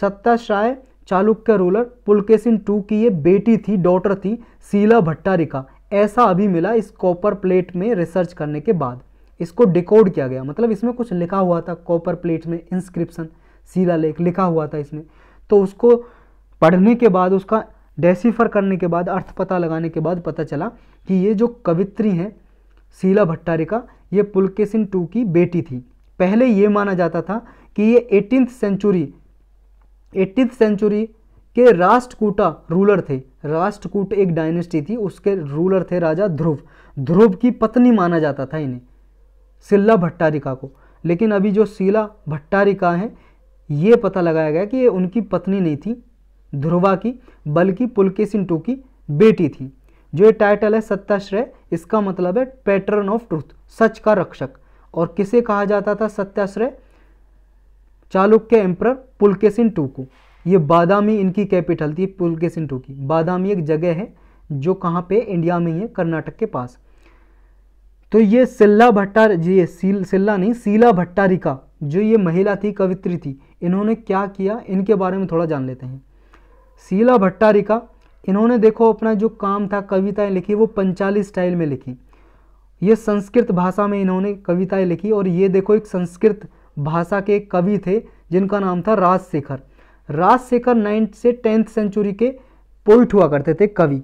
Speaker 1: सत्याश्राय चालुक्य रूलर पुलकेसिन टू की ये बेटी थी डॉटर थी सीला भट्टारिका ऐसा अभी मिला इस कॉपर प्लेट में रिसर्च करने के बाद इसको डिकोड किया गया मतलब इसमें कुछ लिखा हुआ था कॉपर प्लेट में इंस्क्रिप्शन शिला लेख लिखा हुआ था इसमें तो उसको पढ़ने के बाद उसका डेसीफर करने के बाद अर्थ पता लगाने के बाद पता चला कि ये जो कवित्री हैं शीला भट्टारिका ये पुलकेशन टू की बेटी थी पहले ये माना जाता था कि ये एटीनथ सेंचुरी एटीनथ सेंचुरी के राष्ट्रकूटा रूलर थे राष्ट्रकूट एक डायनेस्टी थी उसके रूलर थे राजा ध्रुव ध्रुव की पत्नी माना जाता था इन्हें सिल्ला भट्टारिका को लेकिन अभी जो शिला भट्टारिका हैं ये पता लगाया गया कि ये उनकी पत्नी नहीं थी ध्रुवा की बल्कि टू की बेटी थी जो ये टाइटल है सत्याश्रय इसका मतलब है पैटर्न ऑफ ट्रूथ सच का रक्षक और किसे कहा जाता था सत्याश्रय चालुक्य एम्पर पुलकेसिन टू को ये बादामी इनकी कैपिटल थी पुलके सिंटू की बादामी एक जगह है जो कहाँ पे इंडिया में ही है कर्नाटक के पास तो ये सिल्ला भट्टार जी सील सिल्ला नहीं सीला भट्टारिका जो ये महिला थी कवित्री थी इन्होंने क्या किया इनके बारे में थोड़ा जान लेते हैं सीला भट्टारिका इन्होंने देखो अपना जो काम था कविताएं लिखी वो पंचाली स्टाइल में लिखी ये संस्कृत भाषा में इन्होंने कविताएं लिखी और ये देखो एक संस्कृत भाषा के एक कवि थे जिनका नाम था राजशेखर राजशेखर नाइन्थ से टेंथ सेंचुरी के पोइट हुआ करते थे कवि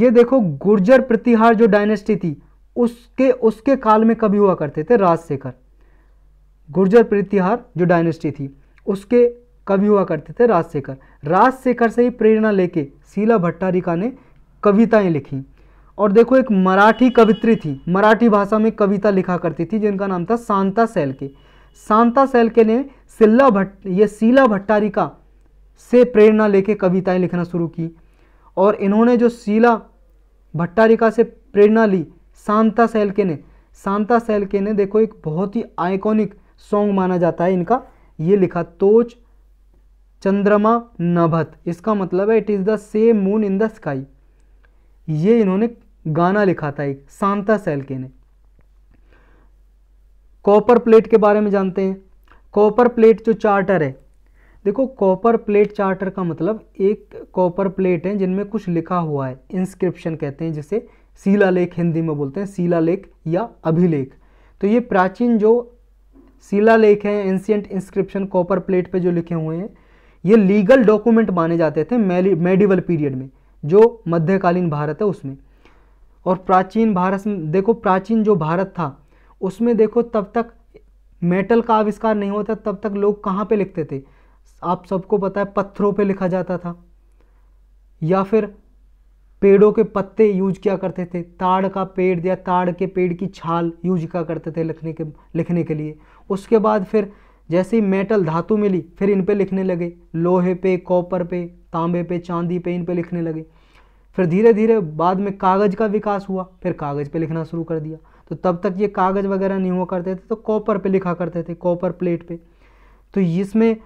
Speaker 1: ये देखो गुर्जर प्रतिहार जो डायनेस्टी थी उसके उसके काल में कवि हुआ करते थे राजशेखर गुर्जर प्रतिहार जो डायनेस्टी थी उसके कवि हुआ करते थे राजशेखर राजशेखर से ही प्रेरणा लेके शीला भट्टारिका ने कविताएं लिखी और देखो एक मराठी कवित्री थी मराठी भाषा में कविता लिखा करती थी जिनका नाम था सांता सैल के सांता सैलके ने सिल्ला भट्ट ये सीला भट्टारिका से प्रेरणा लेके कविताएं लिखना शुरू की और इन्होंने जो सीला भट्टारिका से प्रेरणा ली सांता सेल्के ने सांता सेल्के ने देखो एक बहुत ही आइकॉनिक सॉन्ग माना जाता है इनका ये लिखा तोच चंद्रमा नभत इसका मतलब है it is the same moon in the sky ये इन्होंने गाना लिखा था एक सांता सैलके ने कॉपर प्लेट के बारे में जानते हैं कॉपर प्लेट जो चार्टर है देखो कॉपर प्लेट चार्टर का मतलब एक कॉपर प्लेट है जिनमें कुछ लिखा हुआ है इंस्क्रिप्शन कहते हैं जिसे शिलालेख हिंदी में बोलते हैं शिलालेख या अभिलेख तो ये प्राचीन जो शिलालेख हैं एंशियंट इंस्क्रिप्शन कॉपर प्लेट पे जो लिखे हुए हैं ये लीगल डॉक्यूमेंट माने जाते थे मेडिवल पीरियड में जो मध्यकालीन भारत है उसमें और प्राचीन भारत देखो प्राचीन जो भारत था उसमें देखो तब तक मेटल का आविष्कार नहीं होता तब तक लोग कहाँ पे लिखते थे आप सबको पता है पत्थरों पे लिखा जाता था या फिर पेड़ों के पत्ते यूज किया करते थे ताड़ का पेड़ या ताड़ के पेड़ की छाल यूज किया करते थे लिखने के लिखने के लिए उसके बाद फिर जैसे ही मेटल धातु मिली फिर इन पर लिखने लगे लोहे पे कॉपर पे तांबे पे चांदी पे इन पर लिखने लगे फिर धीरे धीरे बाद में कागज़ का विकास हुआ फिर कागज़ पे लिखना शुरू कर दिया तो तब तक ये कागज़ वगैरह नहीं हुआ करते थे तो कॉपर पे लिखा करते थे कॉपर प्लेट पे तो इसमें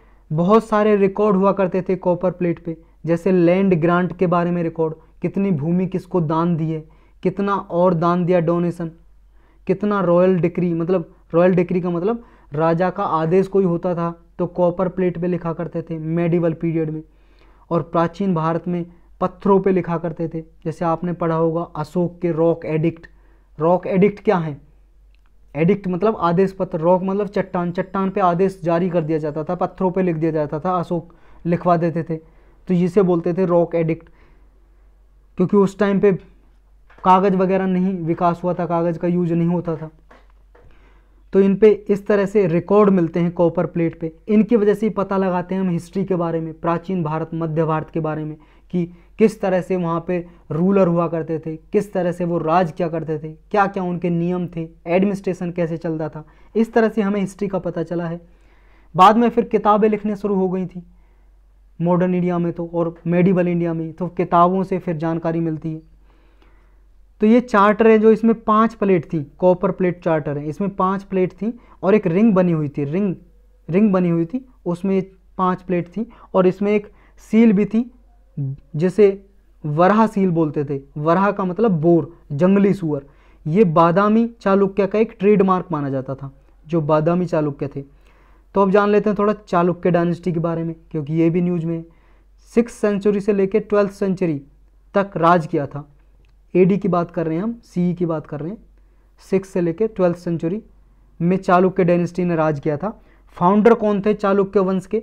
Speaker 1: बहुत सारे रिकॉर्ड हुआ करते थे कॉपर प्लेट पे जैसे लैंड ग्रांट के बारे में रिकॉर्ड कितनी भूमि किसको दान दी है कितना और दान दिया डोनेशन कितना रॉयल डिक्री मतलब रॉयल डिक्री का मतलब राजा का आदेश कोई होता था तो कॉपर प्लेट पर लिखा करते थे मेडिवल पीरियड में और प्राचीन भारत में पत्थरों पे लिखा करते थे जैसे आपने पढ़ा होगा अशोक के रॉक एडिक्ट रॉक एडिक्ट क्या है एडिक्ट मतलब आदेश पत्र रॉक मतलब चट्टान चट्टान पे आदेश जारी कर दिया जाता था पत्थरों पे लिख दिया जाता था अशोक लिखवा देते थे तो जिसे बोलते थे रॉक एडिक्ट क्योंकि उस टाइम पे कागज़ वगैरह नहीं विकास हुआ था कागज़ का यूज नहीं होता था तो इन पे इस तरह से रिकॉर्ड मिलते हैं कॉपर प्लेट पे इनकी वजह से ही पता लगाते हैं हम हिस्ट्री के बारे में प्राचीन भारत मध्य भारत के बारे में कि किस तरह से वहाँ पे रूलर हुआ करते थे किस तरह से वो राज क्या करते थे क्या क्या उनके नियम थे एडमिनिस्ट्रेशन कैसे चलता था इस तरह से हमें हिस्ट्री का पता चला है बाद में फिर किताबें लिखने शुरू हो गई थी मॉडर्न इंडिया में तो और मेडिवल इंडिया में तो किताबों से फिर जानकारी मिलती है तो ये चार्टर है जो इसमें पाँच प्लेट थी कॉपर प्लेट चार्टर है इसमें पाँच प्लेट थी और एक रिंग बनी हुई थी रिंग रिंग बनी हुई थी उसमें पाँच प्लेट थी और इसमें एक सील भी थी जिसे वराहसील बोलते थे वराह का मतलब बोर जंगली सुअर ये बादामी चालुक्य का एक ट्रेडमार्क माना जाता था जो बादामी चालुक्य थे तो अब जान लेते हैं थोड़ा चालुक्य डायनेस्टी के बारे में क्योंकि ये भी न्यूज में सिक्स सेंचुरी से लेकर ट्वेल्थ सेंचुरी तक राज किया था एडी की बात कर रहे हैं हम सीई e की बात कर रहे हैं सिक्स से लेकर ट्वेल्थ सेंचुरी में चालुक्य डायनेस्टी ने राज किया था फाउंडर कौन थे चालुक्य वंश के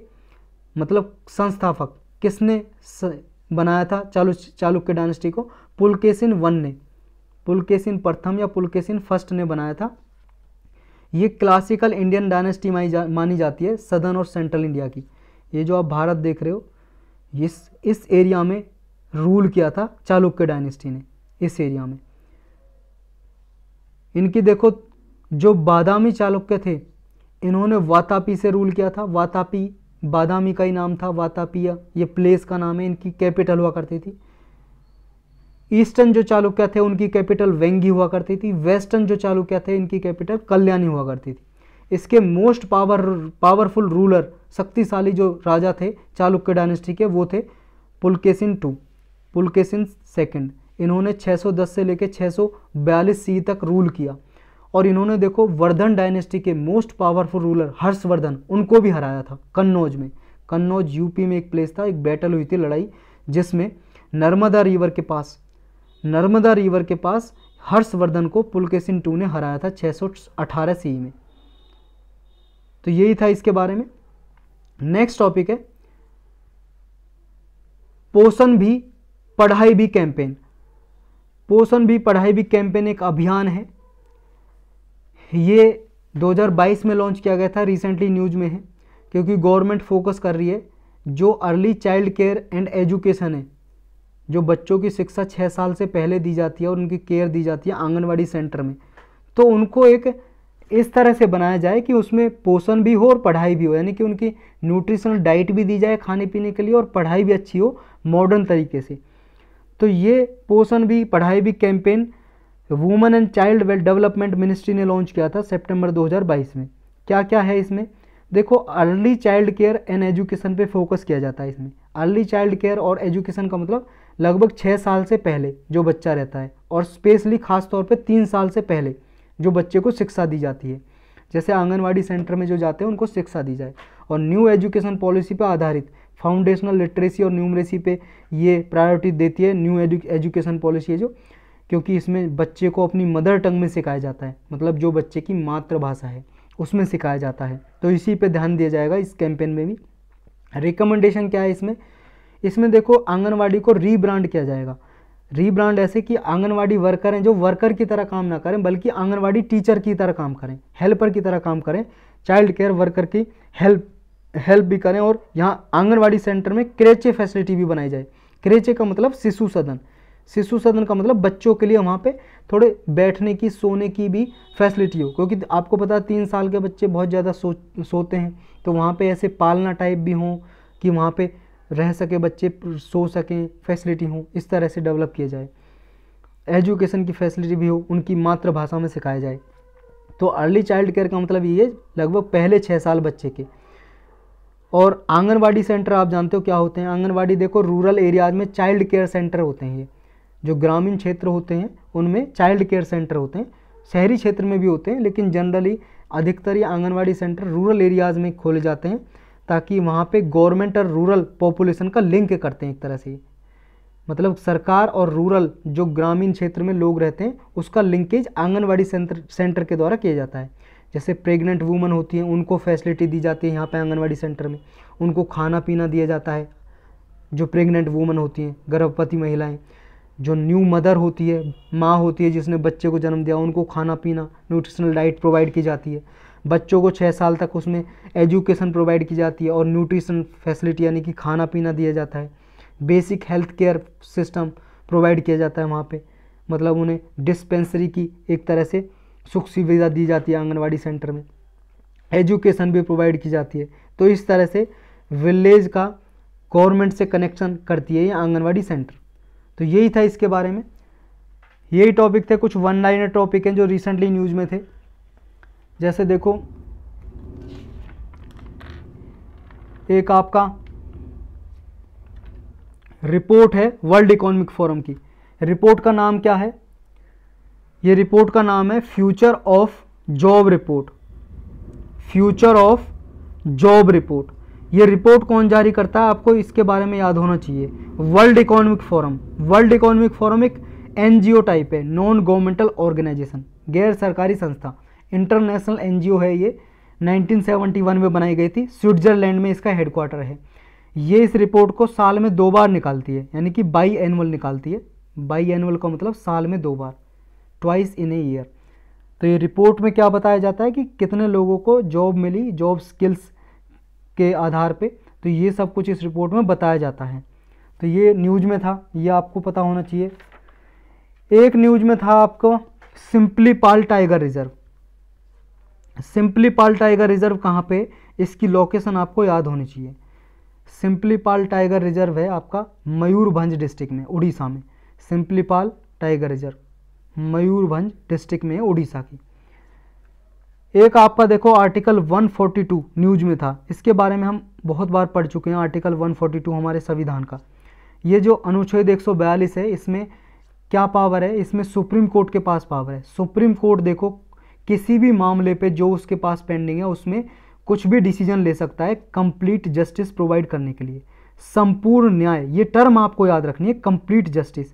Speaker 1: मतलब संस्थापक किसने बनाया था चालु चालुक्य डायनेस्टी को पुलकेसिन वन ने पुलकेशिन प्रथम या पुलकेसिन फर्स्ट ने बनाया था ये क्लासिकल इंडियन डायनेस्टी मानी जा मानी जाती है सदर्न और सेंट्रल इंडिया की ये जो आप भारत देख रहे हो इस इस एरिया में रूल किया था चालुक्य डायनेस्टी ने इस एरिया में इनकी देखो जो बादामी चालुक्य थे इन्होंने वातापी से रूल किया था वातापी बादामी का ही नाम था वातापिया ये प्लेस का नाम है इनकी कैपिटल हुआ करती थी ईस्टर्न जो चालुक्य थे उनकी कैपिटल वेंगी हुआ करती थी वेस्टर्न जो चालुक्य थे इनकी कैपिटल कल्याणी हुआ करती थी इसके मोस्ट पावर पावरफुल रूलर शक्तिशाली जो राजा थे चालुक्य डायनेस्टी के वो थे पुलकेसिन टू पुलकेसिन सेकंड इन्होंने 610 से लेकर 642 सी तक रूल किया और इन्होंने देखो वर्धन डायनेस्टी के मोस्ट पावरफुल रूलर हर्षवर्धन उनको भी हराया था कन्नौज में कन्नौज यूपी में एक प्लेस था एक बैटल हुई थी लड़ाई जिसमें नर्मदा रिवर के पास नर्मदा रिवर के पास हर्षवर्धन को पुलकेसिन टू ने हराया था छः सौ में तो यही था इसके बारे में नेक्स्ट टॉपिक है पोषण भी पढ़ाई भी कैंपेन पोषण भी पढ़ाई भी कैंपेन एक अभियान है ये 2022 में लॉन्च किया गया था रिसेंटली न्यूज में है क्योंकि गवर्नमेंट फोकस कर रही है जो early child care and education है जो बच्चों की शिक्षा छः साल से पहले दी जाती है और उनकी केयर दी जाती है आंगनबाड़ी सेंटर में तो उनको एक इस तरह से बनाया जाए कि उसमें पोषण भी हो और पढ़ाई भी हो यानी कि उनकी न्यूट्रिशनल डाइट भी दी जाए खाने पीने के लिए और पढ़ाई भी अच्छी हो मॉडर्न तरीके से तो ये पोषण भी पढ़ाई भी campaign women and child wealth development ministry ने लॉन्च किया था सेप्टेम्बर दो में क्या क्या है इसमें देखो early child care and education पे फोकस किया जाता है इसमें अर्ली चाइल्ड केयर और एजुकेशन का मतलब लगभग छः साल से पहले जो बच्चा रहता है और स्पेशली खासतौर पर तीन साल से पहले जो बच्चे को शिक्षा दी जाती है जैसे आंगनवाड़ी सेंटर में जो जाते हैं उनको शिक्षा दी जाए और न्यू एजुकेशन पॉलिसी पर आधारित फाउंडेशनल लिटरेसी और न्यूमरेसी पर ये प्रायोरिटी देती है न्यू एजुकेशन पॉलिसी है जो क्योंकि इसमें बच्चे को अपनी मदर टंग में सिखाया जाता है मतलब जो बच्चे की मातृभाषा है उसमें सिखाया जाता है तो इसी पे ध्यान दिया जाएगा इस कैंपेन में भी रिकमेंडेशन क्या है इसमें इसमें देखो आंगनवाड़ी को रीब्रांड किया जाएगा रीब्रांड ऐसे कि आंगनवाड़ी वर्कर हैं जो वर्कर की तरह काम ना करें बल्कि आंगनवाड़ी टीचर की तरह काम करें हेल्पर की तरह काम करें चाइल्ड केयर वर्कर की हेल्प हेल्प भी करें और यहाँ आंगनवाड़ी सेंटर में क्रेचे फैसिलिटी भी बनाई जाए क्रेचे का मतलब शिशु सदन शिशु सदन का मतलब बच्चों के लिए वहाँ पे थोड़े बैठने की सोने की भी फैसिलिटी हो क्योंकि आपको पता है तीन साल के बच्चे बहुत ज़्यादा सो सोते हैं तो वहाँ पे ऐसे पालना टाइप भी हों कि वहाँ पे रह सके बच्चे सो सकें फैसिलिटी हो इस तरह से डेवलप किया जाए एजुकेशन की फैसिलिटी भी हो उनकी मातृभाषा में सिखाया जाए तो अर्ली चाइल्ड केयर का मतलब ये लगभग पहले छः साल बच्चे के और आंगनवाड़ी सेंटर आप जानते हो क्या होते हैं आंगनवाड़ी देखो रूरल एरियाज में चाइल्ड केयर सेंटर होते हैं ये जो ग्रामीण क्षेत्र होते हैं उनमें चाइल्ड केयर सेंटर होते हैं शहरी क्षेत्र में भी होते हैं लेकिन जनरली अधिकतर ये आंगनवाड़ी सेंटर रूरल एरियाज़ में खोले जाते हैं ताकि वहाँ पे गवर्नमेंट और रूरल पॉपुलेशन का लिंक करते हैं एक तरह से मतलब सरकार और रूरल जो ग्रामीण क्षेत्र में लोग रहते हैं उसका लिंकेज आंगनवाड़ी सेंटर सेंटर के द्वारा किया जाता है जैसे प्रेग्नेंट वूमन होती हैं उनको फैसिलिटी दी जाती है यहाँ पर आंगनबाड़ी सेंटर में उनको खाना पीना दिया जाता है जो प्रेगनेंट वूमन होती हैं गर्भवती महिलाएँ है। जो न्यू मदर होती है माँ होती है जिसने बच्चे को जन्म दिया उनको खाना पीना न्यूट्रिशनल डाइट प्रोवाइड की जाती है बच्चों को छः साल तक उसमें एजुकेशन प्रोवाइड की जाती है और न्यूट्रिशन फैसिलिटी यानी कि खाना पीना दिया जाता है basic health care system provide किया जाता है वहाँ पर मतलब उन्हें डिस्पेंसरी की एक तरह से सुख सुविधा दी जाती है आंगनवाड़ी सेंटर में एजुकेशन भी प्रोवाइड की जाती है तो इस तरह से विलेज का गवर्नमेंट से कनेक्शन करती है ये आंगनवाड़ी सेंटर तो यही था इसके बारे में यही टॉपिक थे कुछ वन लाइनर टॉपिक हैं जो रिसेंटली न्यूज़ में थे जैसे देखो एक आपका रिपोर्ट है वर्ल्ड इकोनॉमिक फोरम की रिपोर्ट का नाम क्या है ये रिपोर्ट का नाम है future of job report future of job report ये रिपोर्ट कौन जारी करता है आपको इसके बारे में याद होना चाहिए World Economic Forum World Economic Forum एक एन टाइप है नॉन गवर्नमेंटल ऑर्गेनाइजेशन गैर सरकारी संस्था इंटरनेशनल एन है ये 1971 में बनाई गई थी स्विट्जरलैंड में इसका हेडक्वार्टर है ये इस रिपोर्ट को साल में दो बार निकालती है यानी कि बाई एनुअल निकालती है बाई एनुअल का मतलब साल में दो बार ट्वाइस इन ए ईयर तो ये रिपोर्ट में क्या बताया जाता है कि कितने लोगों को जॉब मिली जॉब स्किल्स के आधार पे तो ये सब कुछ इस रिपोर्ट में बताया जाता है तो ये न्यूज में था ये आपको पता होना चाहिए एक न्यूज में था आपको Similipal tiger reserve Similipal tiger reserve कहाँ पे इसकी लोकेशन आपको याद होनी चाहिए सिंपली पाल टाइगर रिजर्व है आपका मयूरभंज डिस्ट्रिक्ट में उड़ीसा में Similipal tiger reserve Mayurbhanj district में उड़ीसा की एक आपका देखो आर्टिकल 142 न्यूज में था इसके बारे में हम बहुत बार पढ़ चुके हैं आर्टिकल 142 हमारे संविधान का ये जो अनुच्छेद 142 है इसमें क्या पावर है इसमें सुप्रीम कोर्ट के पास पावर है सुप्रीम कोर्ट देखो किसी भी मामले पे जो उसके पास पेंडिंग है उसमें कुछ भी डिसीजन ले सकता है कंप्लीट जस्टिस प्रोवाइड करने के लिए संपूर्ण न्याय ये टर्म आपको याद रखनी है कंप्लीट जस्टिस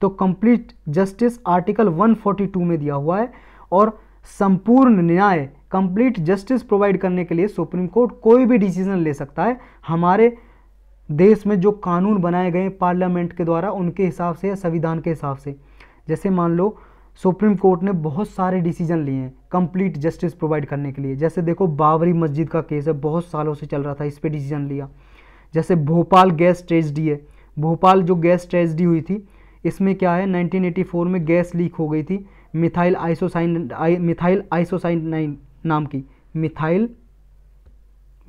Speaker 1: तो कंप्लीट जस्टिस आर्टिकल 142 में दिया हुआ है और संपूर्ण न्याय कंप्लीट जस्टिस प्रोवाइड करने के लिए सुप्रीम कोर्ट कोई भी डिसीजन ले सकता है हमारे देश में जो कानून बनाए गए पार्लियामेंट के द्वारा उनके हिसाब से या संविधान के हिसाब से जैसे मान लो सुप्रीम कोर्ट ने बहुत सारे डिसीजन लिए हैं कंप्लीट जस्टिस प्रोवाइड करने के लिए जैसे देखो बाबरी मस्जिद का केस है बहुत सालों से चल रहा था इस पर डिसीजन लिया जैसे भोपाल गैस ट्रेजडी है भोपाल जो गैस ट्रेजडी हुई थी इसमें क्या है 1984 में गैस लीक हो गई थी मिथाइल आइसोसाइन आई मिथाइल आइसोसाइन नाम की मिथाइल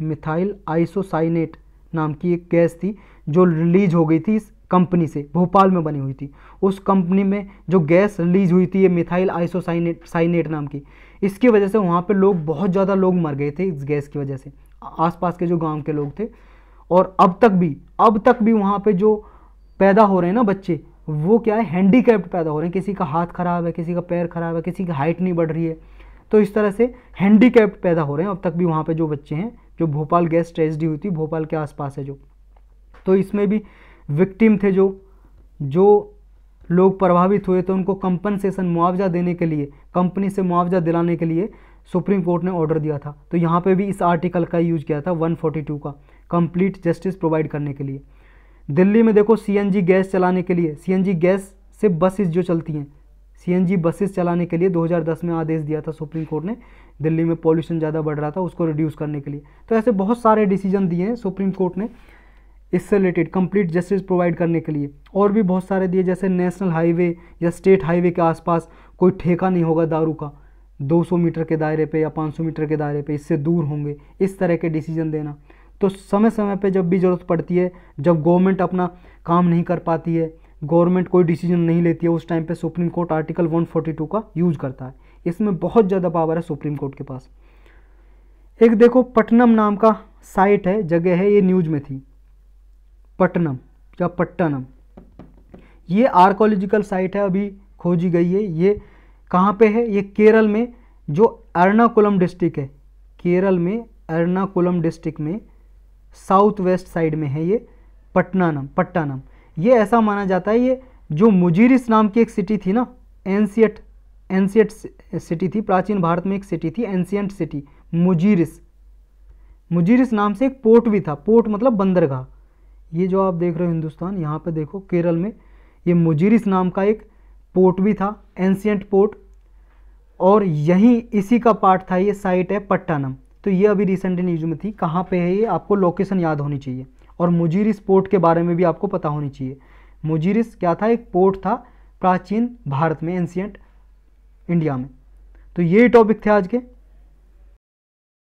Speaker 1: मिथाइल आइसोसाइनेट नाम की एक गैस थी जो रिलीज हो गई थी इस कंपनी से भोपाल में बनी हुई थी उस कंपनी में जो गैस रिलीज हुई थी ये मिथाइल आइसोसाइनेट साइनेट नाम की इसकी वजह से वहाँ पे लोग बहुत ज़्यादा लोग मर गए थे इस गैस की वजह से आसपास के जो गांव के लोग थे और अब तक भी अब तक भी वहाँ पे जो पैदा हो रहे हैं ना बच्चे वो क्या है हैंडीकैप्ड पैदा हो रहे हैं किसी का हाथ खराब है किसी का पैर खराब है किसी की हाइट नहीं बढ़ रही है तो इस तरह से हैंडीकैप्ड पैदा हो रहे हैं अब तक भी वहाँ पर जो बच्चे हैं जो भोपाल गैस ट्रेजडी हुई थी भोपाल के आसपास है जो तो इसमें भी विक्टिम थे जो जो लोग प्रभावित हुए तो उनको कंपनसेशन मुआवजा देने के लिए कंपनी से मुआवजा दिलाने के लिए सुप्रीम कोर्ट ने ऑर्डर दिया था तो यहाँ पे भी इस आर्टिकल का यूज किया था 142 का कंप्लीट जस्टिस प्रोवाइड करने के लिए दिल्ली में देखो सीएनजी गैस चलाने के लिए सीएनजी गैस से बसेस जो चलती हैं सीएनजी बसेस चलाने के लिए 2010 में आदेश दिया था सुप्रीम कोर्ट ने दिल्ली में पॉल्यूशन ज़्यादा बढ़ रहा था उसको रिड्यूस करने के लिए तो ऐसे बहुत सारे डिसीजन दिए हैं सुप्रीम कोर्ट ने इससे रिलेटेड कंप्लीट जस्टिस प्रोवाइड करने के लिए और भी बहुत सारे दिए जैसे नेशनल हाईवे या स्टेट हाईवे के आसपास कोई ठेका नहीं होगा दारू का 200 मीटर के दायरे पे या 500 मीटर के दायरे पे इससे दूर होंगे इस तरह के डिसीजन देना तो समय समय पे जब भी ज़रूरत पड़ती है जब गवर्नमेंट अपना काम नहीं कर पाती है गवर्नमेंट कोई डिसीजन नहीं लेती है उस टाइम पे सुप्रीम कोर्ट आर्टिकल 142 का यूज करता है इसमें बहुत ज़्यादा पावर है सुप्रीम कोर्ट के पास एक देखो पटनम नाम का साइट है जगह है ये न्यूज में थी पटनम या पट्टनम ये आर्कोलॉजिकल साइट है अभी खोजी गई है ये कहाँ पे है ये केरल में जो एर्नाकुलम डिस्ट्रिक्ट है केरल में एर्नाकुलम डिस्ट्रिक्ट में साउथ वेस्ट साइड में है ये पटनानम पट्टानम ये ऐसा माना जाता है ये जो मुजीरिस नाम की एक सिटी थी ना एंशियट एंशियट सिटी थी प्राचीन भारत में एक सिटी थी एनसीएंट सिटी मुजीरिस मुजीरिस नाम से एक पोर्ट भी था पोर्ट मतलब बंदरगाह ये जो आप देख रहे हो हिंदुस्तान यहाँ पे देखो केरल में ये मुजीरिस नाम का एक पोर्ट भी था एंशियंट पोर्ट और यहीं इसी का पार्ट था ये साइट है पट्टानम तो ये अभी रिसेंटली न्यूज में थी कहाँ पे है ये आपको लोकेशन याद होनी चाहिए और मुजीरिस पोर्ट के बारे में भी आपको पता होनी चाहिए मुजीरिस क्या था एक पोर्ट था प्राचीन भारत में एंशियंट इंडिया में तो ये टॉपिक थे आज के